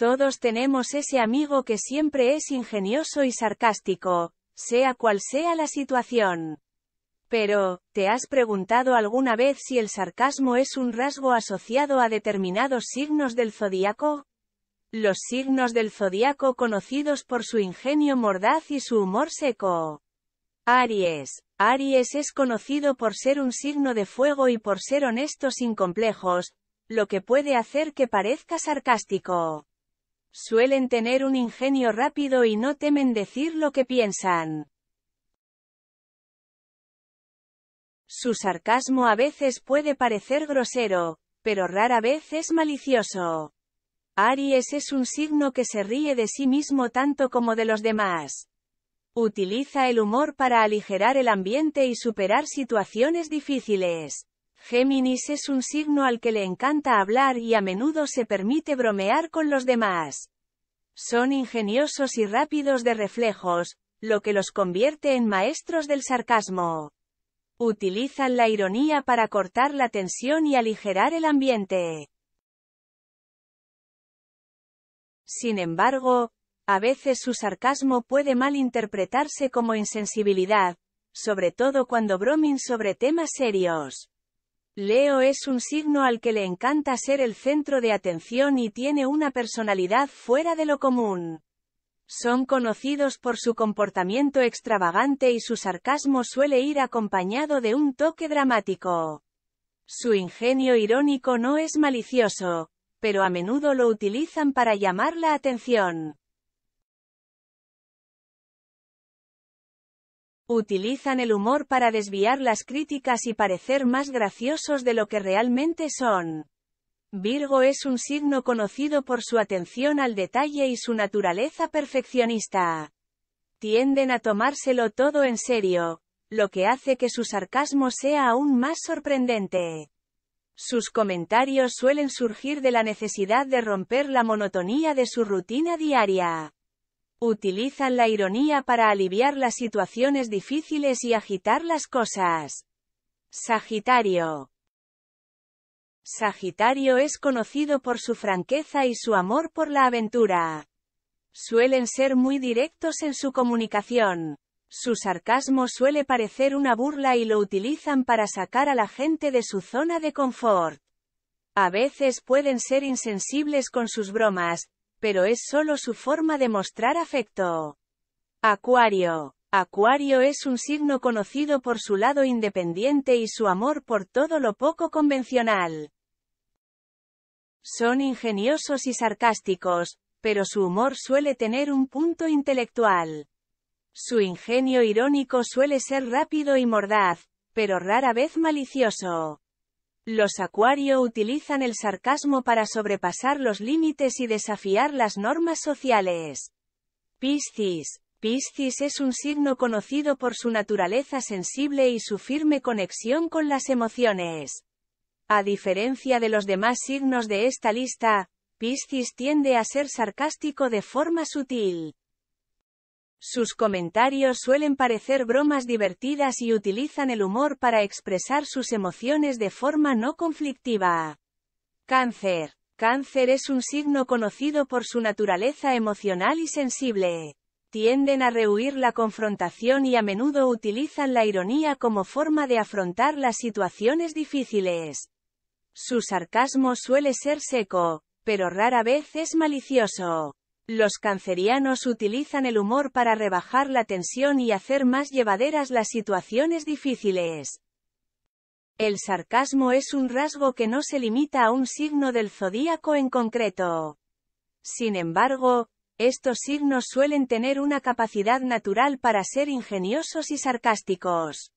Todos tenemos ese amigo que siempre es ingenioso y sarcástico, sea cual sea la situación. Pero, ¿te has preguntado alguna vez si el sarcasmo es un rasgo asociado a determinados signos del zodiaco? Los signos del zodiaco conocidos por su ingenio mordaz y su humor seco. Aries. Aries es conocido por ser un signo de fuego y por ser honesto sin complejos, lo que puede hacer que parezca sarcástico. Suelen tener un ingenio rápido y no temen decir lo que piensan. Su sarcasmo a veces puede parecer grosero, pero rara vez es malicioso. Aries es un signo que se ríe de sí mismo tanto como de los demás. Utiliza el humor para aligerar el ambiente y superar situaciones difíciles. Géminis es un signo al que le encanta hablar y a menudo se permite bromear con los demás. Son ingeniosos y rápidos de reflejos, lo que los convierte en maestros del sarcasmo. Utilizan la ironía para cortar la tensión y aligerar el ambiente. Sin embargo, a veces su sarcasmo puede malinterpretarse como insensibilidad, sobre todo cuando bromin sobre temas serios. Leo es un signo al que le encanta ser el centro de atención y tiene una personalidad fuera de lo común. Son conocidos por su comportamiento extravagante y su sarcasmo suele ir acompañado de un toque dramático. Su ingenio irónico no es malicioso, pero a menudo lo utilizan para llamar la atención. Utilizan el humor para desviar las críticas y parecer más graciosos de lo que realmente son. Virgo es un signo conocido por su atención al detalle y su naturaleza perfeccionista. Tienden a tomárselo todo en serio, lo que hace que su sarcasmo sea aún más sorprendente. Sus comentarios suelen surgir de la necesidad de romper la monotonía de su rutina diaria. Utilizan la ironía para aliviar las situaciones difíciles y agitar las cosas. Sagitario. Sagitario es conocido por su franqueza y su amor por la aventura. Suelen ser muy directos en su comunicación. Su sarcasmo suele parecer una burla y lo utilizan para sacar a la gente de su zona de confort. A veces pueden ser insensibles con sus bromas, pero es solo su forma de mostrar afecto. Acuario. Acuario es un signo conocido por su lado independiente y su amor por todo lo poco convencional. Son ingeniosos y sarcásticos, pero su humor suele tener un punto intelectual. Su ingenio irónico suele ser rápido y mordaz, pero rara vez malicioso. Los Acuario utilizan el sarcasmo para sobrepasar los límites y desafiar las normas sociales. Piscis. Piscis es un signo conocido por su naturaleza sensible y su firme conexión con las emociones. A diferencia de los demás signos de esta lista, Piscis tiende a ser sarcástico de forma sutil. Sus comentarios suelen parecer bromas divertidas y utilizan el humor para expresar sus emociones de forma no conflictiva. Cáncer. Cáncer es un signo conocido por su naturaleza emocional y sensible. Tienden a rehuir la confrontación y a menudo utilizan la ironía como forma de afrontar las situaciones difíciles. Su sarcasmo suele ser seco, pero rara vez es malicioso. Los cancerianos utilizan el humor para rebajar la tensión y hacer más llevaderas las situaciones difíciles. El sarcasmo es un rasgo que no se limita a un signo del zodíaco en concreto. Sin embargo, estos signos suelen tener una capacidad natural para ser ingeniosos y sarcásticos.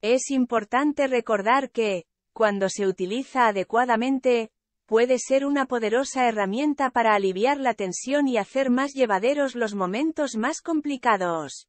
Es importante recordar que, cuando se utiliza adecuadamente, puede ser una poderosa herramienta para aliviar la tensión y hacer más llevaderos los momentos más complicados.